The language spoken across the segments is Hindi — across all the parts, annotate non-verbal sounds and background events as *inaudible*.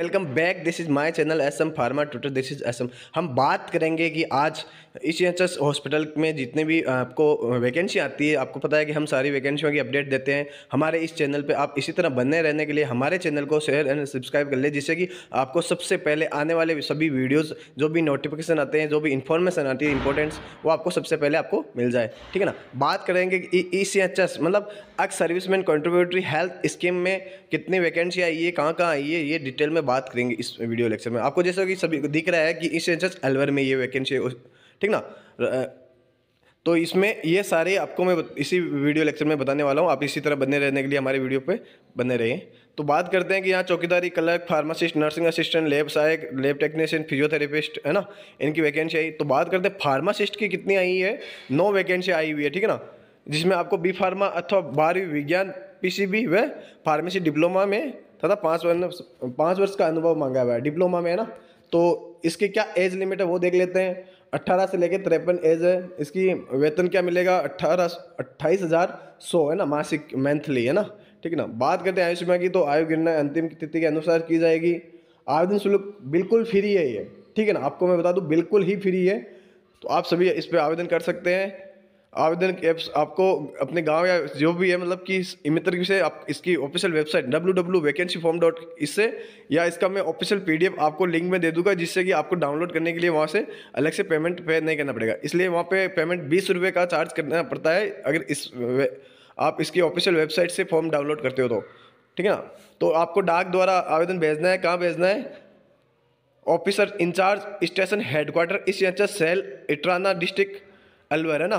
welcome back this is my channel S M pharma twitter this is S M हम बात करेंगे कि आज इस एच हॉस्पिटल में जितने भी आपको वैकेंसी आती है आपको पता है कि हम सारी वैकेंसियों की अपडेट देते हैं हमारे इस चैनल पे आप इसी तरह बने रहने के लिए हमारे चैनल को शेयर एंड सब्सक्राइब कर लें जिससे कि आपको सबसे पहले आने वाले सभी वीडियोज़ जो भी नोटिफिकेशन आते हैं जो भी इन्फॉर्मेशन आती है इंपॉर्टेंट्स वो आपको सबसे पहले आपको मिल जाए ठीक है ना बात करेंगे कि ई सी एच एस मतलब ex servicemen contributory health scheme में कितनी वैकेंसी आई है कहाँ कहाँ आई है ये डिटेल में बात करेंगे इस वीडियो लेक्चर में आपको जैसा कि सभी दिख रहा है कि इस जस्ट अलवर में ये वैकेंसी है ठीक ना तो इसमें ये सारे आपको मैं इसी वीडियो लेक्चर में बताने वाला हूँ आप इसी तरह बने रहने के लिए हमारे वीडियो पे बने रहें तो बात करते हैं कि यहाँ चौकीदारी clerk pharmacist nursing assistant lab सहायक लेब टेक्नीशियन फिजियोथेरेपिस्ट है ना इनकी वैकेंसी आई तो बात करते हैं फार्मासिस्ट की कितनी आई है नौ वैकेंसी आई हुई है ठीक है ना जिसमें आपको बी फार्मा अथवा बारहवीं विज्ञान बी व फार्मेसी डिप्लोमा में तथा पाँच वर्ष पाँच वर्ष का अनुभव मांगा हुआ है डिप्लोमा में है ना तो इसके क्या एज लिमिट है वो देख लेते हैं अट्ठारह से लेकर तिरपन एज है इसकी वेतन क्या मिलेगा अट्ठारह अट्ठाईस हज़ार सौ है ना मासिक मंथली है ना ठीक है ना बात करते हैं आयुष्मा की तो आयु गिरना अंतिम तिथि के अनुसार की जाएगी आवेदन शुल्क बिल्कुल फ्री है ये ठीक है ना आपको मैं बता दूँ बिल्कुल ही फ्री है तो आप सभी इस पर आवेदन कर सकते हैं आवेदन एप्स आपको अपने गांव या जो भी है मतलब कि मित्र से आप इसकी official website W W vacancy form dot इससे या इसका मैं ऑफिशियल पीडीएफ आपको लिंक में दे दूंगा जिससे कि आपको डाउनलोड करने के लिए वहाँ से अलग से पेमेंट पे नहीं करना पड़ेगा इसलिए वहाँ पे पेमेंट बीस रुपये का चार्ज करना पड़ता है अगर इस आप इसकी ऑफिशियल वेबसाइट से फॉर्म डाउनलोड करते हो तो ठीक है ना तो आपको डाक द्वारा आवेदन भेजना है कहाँ भेजना है ऑफिसर इंचार्ज स्टेशन हेडक्वार्टर इस सेल इटराना डिस्ट्रिक्ट अलवर है ना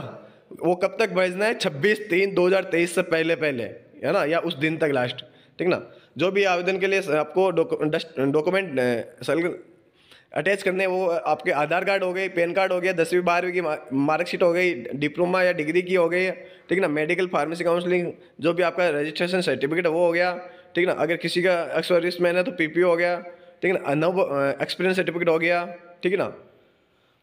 वो कब तक भेजना है छब्बीस तीन दो हज़ार तेईस से पहले पहले है ना या उस दिन तक लास्ट ठीक ना जो भी आवेदन के लिए आपको डॉक्यूमेंट सल अटैच करने वो आपके आधार कार्ड हो गई पैन कार्ड हो गया दसवीं बारहवीं की मार्कशीट हो गई डिप्लोमा या डिग्री की हो गई ठीक ना मेडिकल फार्मेसी काउंसलिंग जो भी आपका रजिस्ट्रेशन सर्टिफिकेट वो हो गया ठीक ना अगर किसी का एक्सर्विस मैन है तो पीपीओ हो गया ठीक ना अनुभव एक्सपीरियंस सर्टिफिकेट हो गया ठीक है ना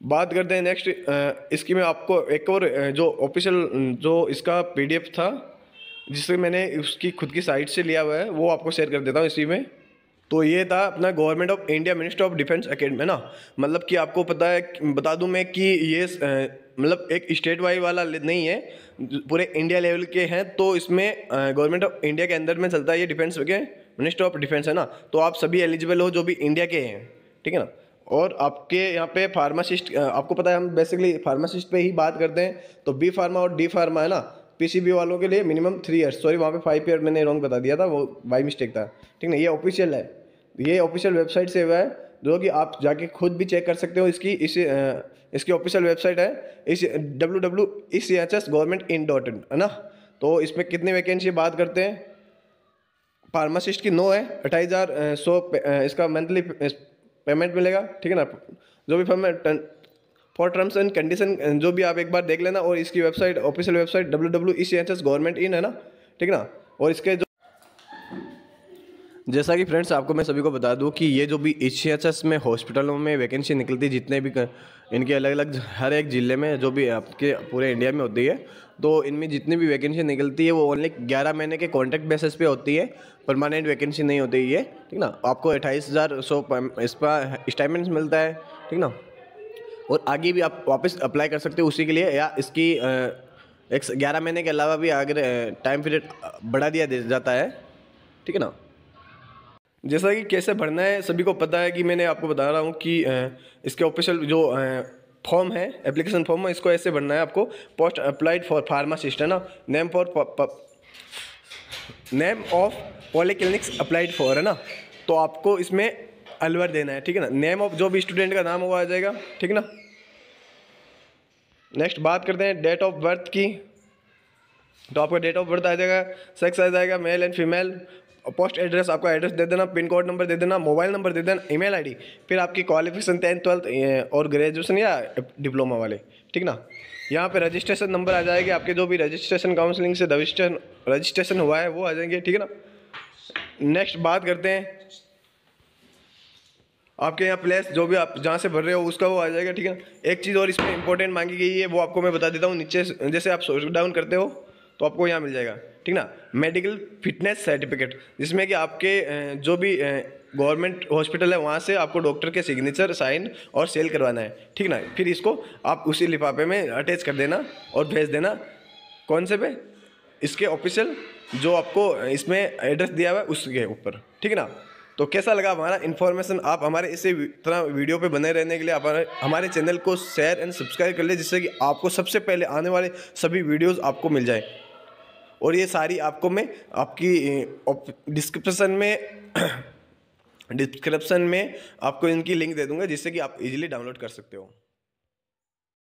बात करते हैं नेक्स्ट इसकी मैं आपको एक और जो ऑफिशियल जो इसका पीडीएफ था जिसे मैंने उसकी खुद की साइट से लिया हुआ है वो आपको शेयर कर देता हूँ इसी में तो ये था अपना government of India minister of defence academy है ना मतलब कि आपको पता है बता दूं मैं कि ये मतलब एक स्टेट वाइज वाला नहीं है पूरे इंडिया लेवल के हैं तो इसमें गवर्नमेंट ऑफ इंडिया के अंदर में चलता है ये डिफेंस के मिनिस्टर ऑफ डिफेंस है ना तो आप सभी एलिजिबल हो जो भी इंडिया के हैं ठीक है ना और आपके यहाँ पे फार्मासिस्ट आपको पता है हम बेसिकली फार्मासिस्ट पे ही बात करते हैं तो बी फार्मा और डी फार्मा है ना पीसीबी वालों के लिए मिनिमम थ्री ईयर्स सॉरी वहाँ पे फाइव ईयर मैंने रॉन्ग बता दिया था वो बाई मिस्टेक था ठीक ना ये ऑफिशियल है ये ऑफिशियल वेबसाइट से हुआ है जो कि आप जाके खुद भी चेक कर सकते हो इसकी इस इसकी ऑफिशियल वेबसाइट है इस W W E C H S government in dot in है ना तो इसमें कितनी वैकेंसी बात करते हैं फार्मासिस्ट की नौ है अट्ठाईस हज़ार सौ इसका मंथली पेमेंट मिलेगा ठीक है ना जो भी form for terms and condition जो भी आप एक बार देख लेना और इसकी website official website W W E C H S government in है ना ठीक ना और इसके जो जैसा कि फ्रेंड्स आपको मैं सभी को बता दूं कि ये जो भी ई सी एच एस में हॉस्पिटलों में वैकेंसी निकलती है जितने भी इनके अलग अलग हर एक ज़िले में जो भी आपके पूरे इंडिया में होती है तो इनमें जितनी भी वैकेंसी निकलती है वो ओनली ग्यारह महीने के कॉन्ट्रैक्ट बेसिस पे होती है परमानेंट वैकेंसी नहीं होती ये ठीक ना आपको अट्ठाईस हज़ार सौ um, इस पर स्टाइमेंट्स uh, मिलता है ठीक ना और आगे भी आप वापस अप्लाई कर सकते हो उसी के लिए या इसकी एक uh, ग्यारह महीने के अलावा भी अगर टाइम पीरियड बढ़ा दिया जाता है ठीक है ना जैसा कि कैसे भरना है सभी को पता है कि मैंने आपको बता रहा हूँ कि uh, इसके ऑफिशियल जो फॉर्म है एप्लीकेशन फॉर्म है इसको ऐसे भरना है आपको पोस्ट अप्लाइड फॉर फार्मासिस्ट है ना name for name of polyclinics applied for है ना तो आपको इसमें अलवर देना है ठीक है ना नेम ऑफ जो भी स्टूडेंट का नाम हुआ आ जाएगा ठीक ना नेक्स्ट बात करते हैं डेट ऑफ बर्थ की तो आपका डेट ऑफ बर्थ आ जाएगा सेक्स आ जाएगा male and female post address आपका एड्रेस दे देना पिन कोड नंबर दे देना मोबाइल नंबर दे देना ईमेल आईडी फिर आपकी क्वालिफिकेशन टेंथ ट्वेल्थ और ग्रेजुएसन या डिप्लोमा वाले ठीक ना यहाँ पे रजिस्ट्रेशन नंबर आ जाएगी आपके जो भी रजिस्ट्रेशन काउंसलिंग से रजिस्ट्रेशन रजिस्ट्रेशन हुआ है वो आ जाएंगे ठीक है ना नेक्स्ट बात करते हैं आपके यहाँ प्लेस जो भी आप जहाँ से भर रहे हो उसका वो आ जाएगा ठीक है एक चीज़ और इसमें इंपॉर्टेंट मांगी गई है वो आपको मैं बता देता हूँ नीचे जैसे आप डाउन करते हो तो आपको यहाँ मिल जाएगा ठीक ना मेडिकल फिटनेस सर्टिफिकेट जिसमें कि आपके जो भी गवर्नमेंट हॉस्पिटल है वहाँ से आपको डॉक्टर के सिग्नेचर साइन और सेल करवाना है ठीक ना फिर इसको आप उसी लिफाफे में अटैच कर देना और भेज देना कौन से पे इसके ऑफिशियल जो आपको इसमें एड्रेस दिया हुआ है उसके ऊपर ठीक ना तो कैसा लगा हमारा इन्फॉर्मेशन आप हमारे इसी तरह वीडियो पे बने रहने के लिए आप हमारे चैनल को शेयर एंड सब्सक्राइब कर ले जिससे कि आपको सबसे पहले आने वाले सभी वीडियोस आपको मिल जाए और ये सारी आपको मैं आपकी डिस्क्रिप्शन में डिस्क्रिप्शन *clears throat* में आपको इनकी लिंक दे दूंगा जिससे कि आप इजीली डाउनलोड कर सकते हो